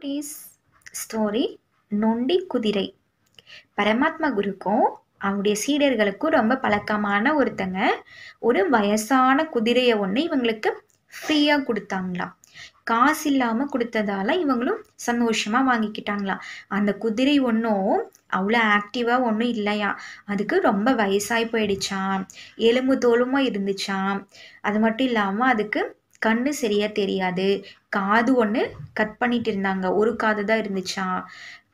குட்டீஸ் ஸ்டோரி நொண்டி குதிரை பரமாத்மா குருக்கும் அவனுடைய சீடர்களுக்கும் ரொம்ப பழக்கமான ஒருத்தங்க ஒரு வயசான குதிரையை ஒன்று இவங்களுக்கு ஃப்ரீயாக கொடுத்தாங்களாம் காசு இல்லாமல் கொடுத்ததால இவங்களும் சந்தோஷமாக வாங்கிக்கிட்டாங்களாம் அந்த குதிரை ஒன்றும் அவ்வளோ ஆக்டிவாக ஒன்றும் இல்லையா அதுக்கு ரொம்ப வயசாகி போயிடுச்சாம் எலும்பு தோலுமாக இருந்துச்சாம் அது மட்டும் இல்லாமல் அதுக்கு கண்ணு சரியாக தெரியாது காது ஒன்று கட் பண்ணிட்டு இருந்தாங்க ஒரு காது தான் இருந்துச்சா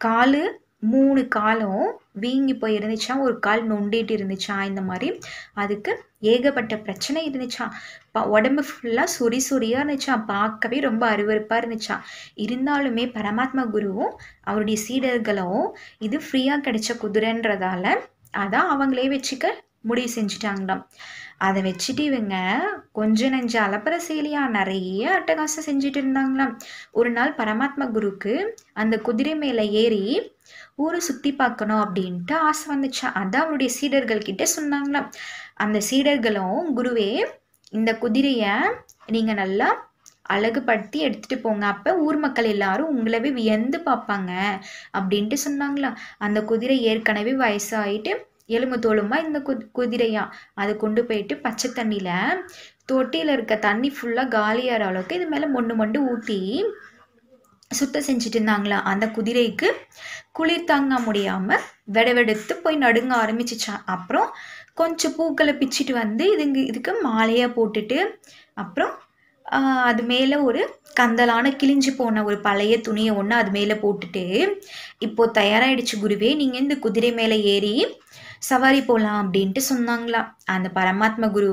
காலு மூணு காலும் வீங்கி போய் இருந்துச்சா ஒரு கால் நொண்டிட்டு இருந்துச்சா இந்த மாதிரி அதுக்கு ஏகப்பட்ட பிரச்சனை இருந்துச்சா உடம்பு ஃபுல்லாக சுரி சுரியா இருந்துச்சா பார்க்கவே ரொம்ப அருவறுப்பாக இருந்துச்சா இருந்தாலுமே பரமாத்மா குருவும் அவருடைய சீடர்களும் இது ஃப்ரீயாக கிடைச்ச குதிரைன்றதால அதான் அவங்களே வச்சுக்க முடிவு செஞ்சுட்டாங்களாம் அதை வச்சுட்டு இவங்க கொஞ்ச நெஞ்ச அலப்பற செயலியா நிறைய அட்டகாசம் செஞ்சுட்டு இருந்தாங்களாம் ஒரு நாள் பரமாத்மா குருக்கு அந்த குதிரை மேலே ஏறி ஊரை சுற்றி பார்க்கணும் அப்படின்ட்டு ஆசை வந்துச்சா அதான் அவருடைய சீடர்கள் கிட்ட சொன்னாங்களாம் அந்த சீடர்களும் குருவே இந்த குதிரையை நீங்கள் நல்லா அழகுபடுத்தி எடுத்துகிட்டு போங்க அப்போ ஊர் மக்கள் எல்லாரும் உங்களவே வியந்து பார்ப்பாங்க அப்படின்ட்டு சொன்னாங்களாம் அந்த குதிரை ஏற்கனவே வயசாயிட்டு எலும்பு தோலுமா இந்த குதிரையா அதை கொண்டு போயிட்டு பச்சை தண்ணியில் தொட்டியில் இருக்க தண்ணி ஃபுல்லாக காலியாகிற அளவுக்கு இது மேலே மொண்டு மொண்டு ஊற்றி சுத்தம் செஞ்சுட்டு இருந்தாங்களா அந்த குதிரைக்கு குளிர் தாங்க முடியாமல் வெடவெடுத்து போய் நடுங்க ஆரம்பிச்சிச்சான் அப்புறம் கொஞ்சம் பூக்களை பிச்சுட்டு வந்து இதுங்க இதுக்கு மாலையாக போட்டுட்டு அப்புறம் அது மேலே ஒரு கந்தலான கிழிஞ்சு போன ஒரு பழைய துணியை ஒன்று அது மேலே போட்டுட்டு இப்போது தயாராகிடுச்சு குருவே நீங்கள் இந்த குதிரை மேலே ஏறி சவாரி போகலாம் அப்படின்ட்டு சொன்னாங்களாம் அந்த பரமாத்ம குரு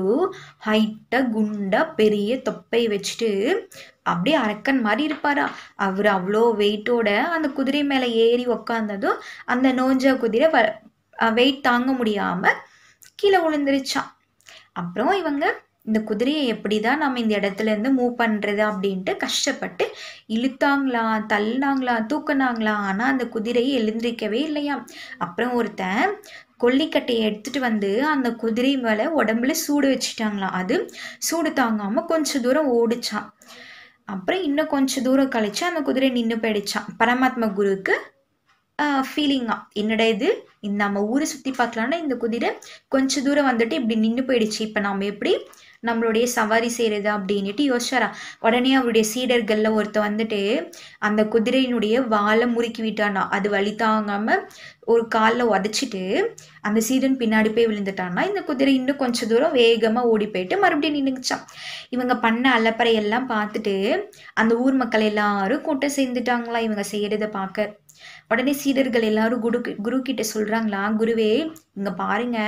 ஹைட்டாக குண்டாக பெரிய தொப்பை வச்சுட்டு அப்படியே அரக்கன் மாதிரி இருப்பாரா அவர் அவ்வளோ வெயிட்டோட அந்த குதிரை மேலே ஏறி உக்காந்ததும் அந்த நோஞ்சா குதிரை வ வெயிட் தாங்க முடியாமல் கீழே விழுந்துருச்சான் அப்புறம் இவங்க இந்த குதிரையை எப்படி தான் நம்ம இந்த இடத்துலேருந்து மூவ் பண்ணுறது அப்படின்ட்டு கஷ்டப்பட்டு இழுத்தாங்களா தள்ளினாங்களா தூக்குனாங்களா ஆனால் அந்த குதிரையை எழுந்திருக்கவே இல்லையா அப்புறம் ஒருத்தன் கொல்லிக்கட்டையை எடுத்துகிட்டு வந்து அந்த குதிரை மேலே உடம்புல சூடு வச்சுட்டாங்களாம் அது சூடு தாங்காமல் கொஞ்சம் தூரம் ஓடிச்சான் அப்புறம் இன்னும் கொஞ்சம் தூரம் கழிச்சு அந்த குதிரை நின்று போயிடுச்சான் பரமாத்மா குருவுக்கு ஃபீலிங்காக என்னடா இது நம்ம ஊரை சுற்றி பார்க்கலான்னா இந்த குதிரை கொஞ்சம் தூரம் வந்துட்டு இப்படி நின்று போயிடுச்சு இப்போ நாம் எப்படி நம்மளுடைய சவாரி செய்கிறது அப்படின்ட்டு யோசிச்சாரா உடனே அவருடைய சீடர்களில் ஒருத்த வந்துட்டு அந்த குதிரையினுடைய வாழை முறுக்கி விட்டானா அது வழி தாங்காம ஒரு காலில் உதச்சிட்டு அந்த சீடன் பின்னாடி போய் விழுந்துட்டான்னா இந்த குதிரை இன்னும் கொஞ்சம் தூரம் வேகமாக ஓடி போயிட்டு மறுபடியும் நின்றுச்சான் இவங்க பண்ண அலப்பறையெல்லாம் பார்த்துட்டு அந்த ஊர் மக்கள் எல்லாரும் கூட்டம் சேர்ந்துட்டாங்களா இவங்க செய்கிறத பார்க்க உடனே சீடர்கள் எல்லாரும் குரு குரு கிட்ட சொல்றாங்களா குருவே இங்க பாருங்க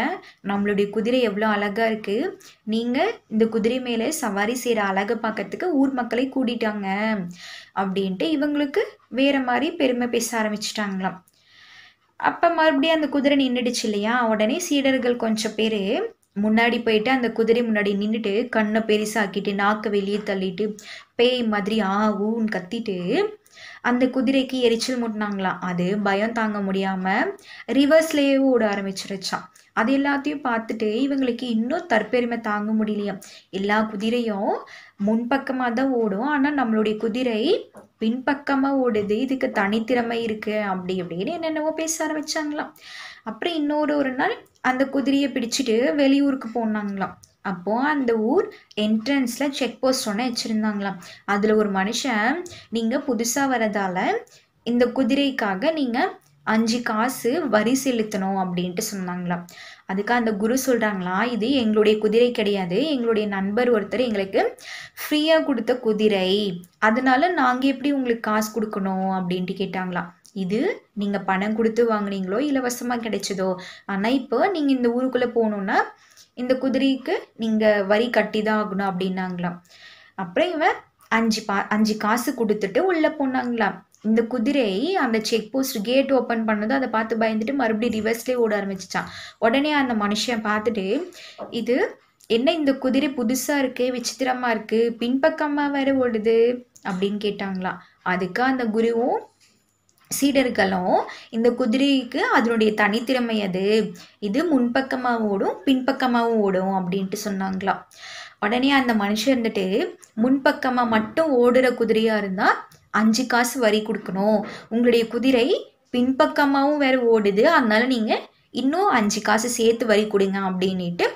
நம்மளுடைய குதிரை எவ்வளோ அழகா இருக்கு நீங்க இந்த குதிரை மேலே சவாரி செய்யற அழகை பார்க்கறதுக்கு ஊர் மக்களை கூட்டிட்டாங்க அப்படின்ட்டு இவங்களுக்கு வேற மாதிரி பெருமை பேச ஆரம்பிச்சிட்டாங்களாம் அப்ப மறுபடியும் அந்த குதிரை நின்றுடுச்சு இல்லையா உடனே சீடர்கள் கொஞ்சம் பேரு முன்னாடி போயிட்டு அந்த குதிரை முன்னாடி நின்றுட்டு கண்ணை பெருசாக்கிட்டு நாக்கை வெளியே தள்ளிட்டு பேய் மாதிரி ஆ ஊன்னு கத்திட்டு அந்த குதிரைக்கு எரிச்சல் முட்டினாங்களாம் அது பயம் தாங்க முடியாம ரிவர்ஸ்லேயே ஓட ஆரம்பிச்சிருச்சான் அது எல்லாத்தையும் பார்த்துட்டு இவங்களுக்கு இன்னும் தற்பெருமை தாங்க முடியலையா எல்லா குதிரையும் முன்பக்கமாக தான் ஓடும் ஆனால் நம்மளுடைய குதிரை பின்பக்கமாக ஓடுது இதுக்கு தனித்திறமை இருக்கு அப்படி இப்படின்னு என்னென்னவோ பேச ஆரம்பிச்சாங்களாம் அப்புறம் இன்னொரு ஒரு நாள் அந்த குதிரையை பிடிச்சிட்டு வெளியூருக்கு போனாங்களாம் அப்போது அந்த ஊர் என்ட்ரன்ஸில் செக் போஸ்ட் ஒன்று வச்சிருந்தாங்களாம் அதில் ஒரு மனுஷன் நீங்கள் புதுசாக வரதால இந்த குதிரைக்காக நீங்கள் அஞ்சு காசு வரி செலுத்தணும் அப்படின்ட்டு சொன்னாங்களாம் அதுக்கு அந்த குரு சொல்கிறாங்களா இது எங்களுடைய குதிரை கிடையாது எங்களுடைய நண்பர் ஒருத்தர் எங்களுக்கு ஃப்ரீயாக கொடுத்த குதிரை அதனால நாங்கள் எப்படி உங்களுக்கு காசு கொடுக்கணும் அப்படின்ட்டு கேட்டாங்களாம் இது நீங்கள் பணம் கொடுத்து வாங்கினீங்களோ இலவசமாக கிடைச்சதோ ஆனால் இப்போ நீங்கள் இந்த ஊருக்குள்ளே போகணுன்னா இந்த குதிரைக்கு நீங்கள் வரி கட்டி தான் ஆகணும் அப்படின்னாங்களாம் அப்புறம் இவன் அஞ்சு பா அஞ்சு காசு கொடுத்துட்டு உள்ளே போனாங்களாம் இந்த குதிரை அந்த செக் போஸ்ட் கேட் ஓப்பன் பண்ணதும் அதை பார்த்து பயந்துட்டு மறுபடியும் ரிவர்ஸ்லேயே ஓட ஆரம்பிச்சிச்சான் உடனே அந்த மனுஷன் பார்த்துட்டு இது என்ன இந்த குதிரை புதுசாக இருக்கு விசித்திரமாக இருக்கு பின்பக்கமாக வேற ஓடுது அப்படின்னு கேட்டாங்களாம் அதுக்கு அந்த குருவும் சீடர்களும் இந்த குதிரைக்கு அதனுடைய தனித்திறமை அது இது முன்பக்கமாக ஓடும் பின்பக்கமாகவும் ஓடும் அப்படின்ட்டு சொன்னாங்களாம் உடனே அந்த மனுஷன் இருந்துட்டு முன்பக்கமாக மட்டும் ஓடுற குதிரையாக இருந்தால் அஞ்சு காசு வரி கொடுக்கணும் உங்களுடைய குதிரை பின்பக்கமாகவும் வேறு ஓடுது அதனால் நீங்கள் இன்னும் அஞ்சு காசு சேர்த்து வரி கொடுங்க அப்படின்ட்டு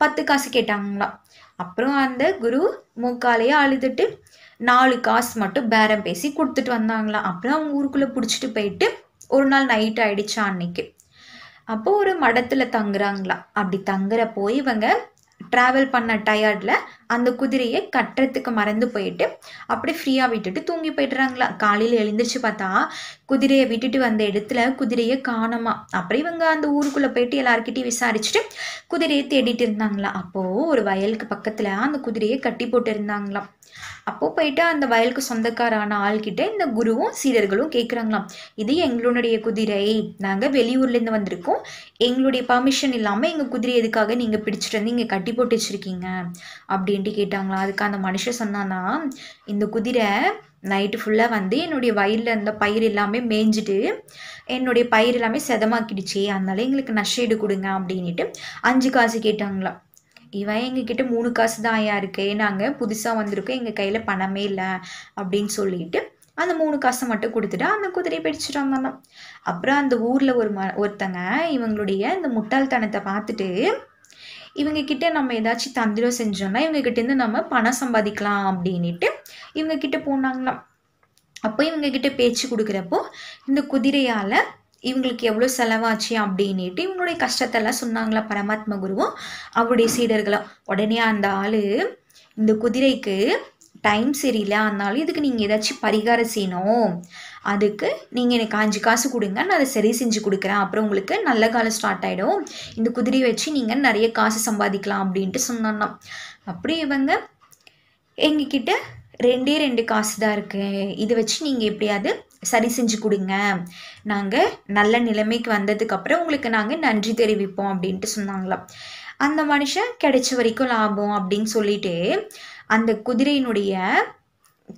பத்து காசு கேட்டாங்களாம் அப்புறம் அந்த குரு மூக்காலையே அழுதுட்டு நாலு காசு மட்டும் பேரம் பேசி கொடுத்துட்டு வந்தாங்களாம் அப்புறம் அவங்க ஊருக்குள்ளே பிடிச்சிட்டு போயிட்டு ஒரு நாள் நைட் ஆகிடுச்சா அன்னைக்கு அப்போ ஒரு மடத்தில் தங்குறாங்களாம் அப்படி தங்குற போய் இவங்க ட்ராவல் பண்ண டயர்டில் அந்த குதிரையை கட்டுறதுக்கு மறந்து போயிட்டு அப்படியே ஃப்ரீயாக விட்டுட்டு தூங்கி போயிடுறாங்களா காலையில் எழுந்திரிச்சு பார்த்தா குதிரையை விட்டுட்டு வந்த இடத்துல குதிரையை காணமா அப்புறம் இவங்க அந்த ஊருக்குள்ளே போயிட்டு எல்லாருக்கிட்டையும் விசாரிச்சுட்டு குதிரையை தேடிட்டு இருந்தாங்களா அப்போது ஒரு வயலுக்கு பக்கத்தில் அந்த குதிரையை கட்டி போட்டு இருந்தாங்களாம் அப்போ போயிட்டு அந்த வயலுக்கு சொந்தக்காரான ஆள்கிட்ட இந்த குருவும் சீடர்களும் கேட்குறாங்களாம் இது எங்களுடைய குதிரை நாங்கள் வெளியூர்லேருந்து வந்திருக்கோம் எங்களுடைய பர்மிஷன் இல்லாமல் எங்கள் குதிரை எதுக்காக நீங்கள் பிடிச்சிட்டு வந்து இங்கே கட்டி போட்டு வச்சுருக்கீங்க அப்படின்ட்டு கேட்டாங்களா அதுக்கு அந்த மனுஷன் சொன்னான்னா இந்த குதிரை நைட்டு ஃபுல்லாக வந்து என்னுடைய வயலில் இருந்த பயிர் எல்லாமே மேய்ஞ்சிட்டு என்னுடைய பயிர் எல்லாமே செதமாக்கிடுச்சு அதனால எங்களுக்கு நஷ்டீடு கொடுங்க அப்படின்ட்டு அஞ்சு காசு கேட்டாங்களாம் இவன் எங்ககிட்ட மூணு காசு தான் ஐயா இருக்கு நாங்கள் புதுசாக வந்திருக்கோம் எங்கள் கையில் பணமே இல்லை அப்படின்னு சொல்லிட்டு அந்த மூணு காசை மட்டும் கொடுத்துட்டு அந்த குதிரையை பிடிச்சிட்டு வந்தோம் அப்புறம் அந்த ஊரில் ஒரு ம ஒருத்தங்க இவங்களுடைய இந்த முட்டாள்தனத்தை பார்த்துட்டு இவங்க கிட்ட நம்ம ஏதாச்சும் தந்திரம் செஞ்சோம்னா இவங்கக்கிட்டேருந்து நம்ம பணம் சம்பாதிக்கலாம் அப்படின்ட்டு கிட்ட போனாங்களாம் அப்போ இவங்க கிட்ட பேச்சு கொடுக்குறப்போ இந்த குதிரையால் இவங்களுக்கு எவ்வளோ செலவாச்சு அப்படின்ட்டு இவங்களுடைய கஷ்டத்தெல்லாம் சொன்னாங்களா பரமாத்மா குருவும் அவருடைய சீடர்களும் உடனே அந்த ஆள் இந்த குதிரைக்கு டைம் சரியில்லை அதனால இதுக்கு நீங்கள் ஏதாச்சும் பரிகாரம் செய்யணும் அதுக்கு நீங்கள் எனக்கு அஞ்சு காசு கொடுங்க நான் அதை சரி செஞ்சு கொடுக்குறேன் அப்புறம் உங்களுக்கு நல்ல காலம் ஸ்டார்ட் ஆகிடும் இந்த குதிரையை வச்சு நீங்கள் நிறைய காசு சம்பாதிக்கலாம் அப்படின்ட்டு சொன்னான்னா அப்படி இவங்க எங்ககிட்ட ரெண்டே ரெண்டு காசு தான் இருக்குது இதை வச்சு நீங்கள் எப்படியாவது சரி செஞ்சு கொடுங்க நாங்கள் நல்ல நிலைமைக்கு வந்ததுக்கப்புறம் உங்களுக்கு நாங்கள் நன்றி தெரிவிப்போம் அப்படின்ட்டு சொன்னாங்களாம் அந்த மனுஷன் கிடைச்ச வரைக்கும் லாபம் அப்படின்னு சொல்லிட்டு அந்த குதிரையினுடைய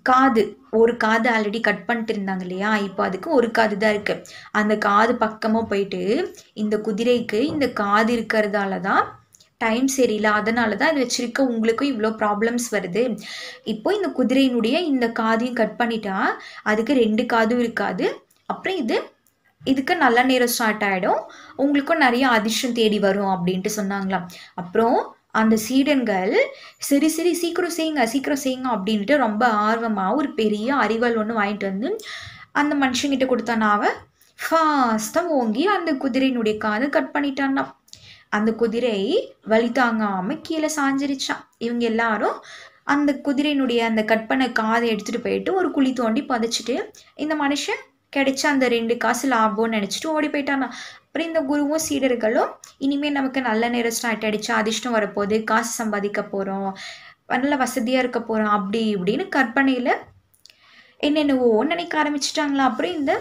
காது ஒரு காது ஆல்ரெடி கட் பண்ணிட்டு இருந்தாங்க இல்லையா இப்போ அதுக்கு ஒரு காது தான் இருக்குது அந்த காது பக்கமாக போயிட்டு இந்த குதிரைக்கு இந்த காது இருக்கிறதால தான் டைம் சரியில்லை அதனால தான் அது வச்சுருக்க உங்களுக்கும் இவ்வளோ ப்ராப்ளம்ஸ் வருது இப்போ இந்த குதிரையினுடைய இந்த காதையும் கட் பண்ணிட்டா அதுக்கு ரெண்டு காதும் இருக்காது அப்புறம் இது இதுக்கு நல்ல நேரம் ஸ்டார்ட் ஆகிடும் உங்களுக்கும் நிறைய அதிர்ஷ்டம் தேடி வரும் அப்படின்ட்டு சொன்னாங்களாம் அப்புறம் அந்த சீடன்கள் சரி சரி சீக்கிரம் செய்யுங்க சீக்கிரம் செய்யுங்க அப்படின்ட்டு ரொம்ப ஆர்வமாக ஒரு பெரிய அறிவல் ஒன்று வாங்கிட்டு வந்து அந்த மனுஷங்கிட்ட கொடுத்தானாவ ஃபாஸ்ட்டாக ஓங்கி அந்த குதிரையினுடைய காதை கட் பண்ணிட்டான்னா அந்த குதிரை வழி தாங்காமல் கீழே சாஞ்சிருச்சான் இவங்க எல்லாரும் அந்த குதிரையினுடைய அந்த பண்ண காதை எடுத்துகிட்டு போயிட்டு ஒரு குழி தோண்டி புதைச்சிட்டு இந்த மனுஷன் கிடைச்ச அந்த ரெண்டு காசு லாபம்னு நினச்சிட்டு ஓடி போயிட்டானா அப்புறம் இந்த குருவும் சீடர்களும் இனிமேல் நமக்கு நல்ல நேரம் ஸ்டார்ட் அடிச்சு அதிர்ஷ்டம் வரப்போகுது காசு சம்பாதிக்க போகிறோம் நல்ல வசதியாக இருக்க போகிறோம் அப்படி இப்படின்னு கற்பனையில் என்னென்னவோ நினைக்க ஆரம்பிச்சிட்டாங்களா அப்புறம் இந்த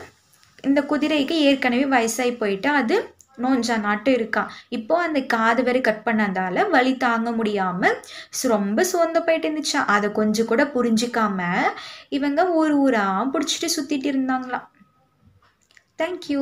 இந்த குதிரைக்கு ஏற்கனவே வயசாகி போயிட்டு அது நோஞ்சா நாட்டு இருக்கா இப்போ அந்த காது வரை கட் பண்ணதால வலி தாங்க முடியாம ரொம்ப சோர்ந்து போயிட்டு இருந்துச்சா அதை கொஞ்சம் கூட புரிஞ்சுக்காம இவங்க ஊர் ஊரா பிடிச்சிட்டு சுத்திட்டு இருந்தாங்களாம் தேங்க்யூ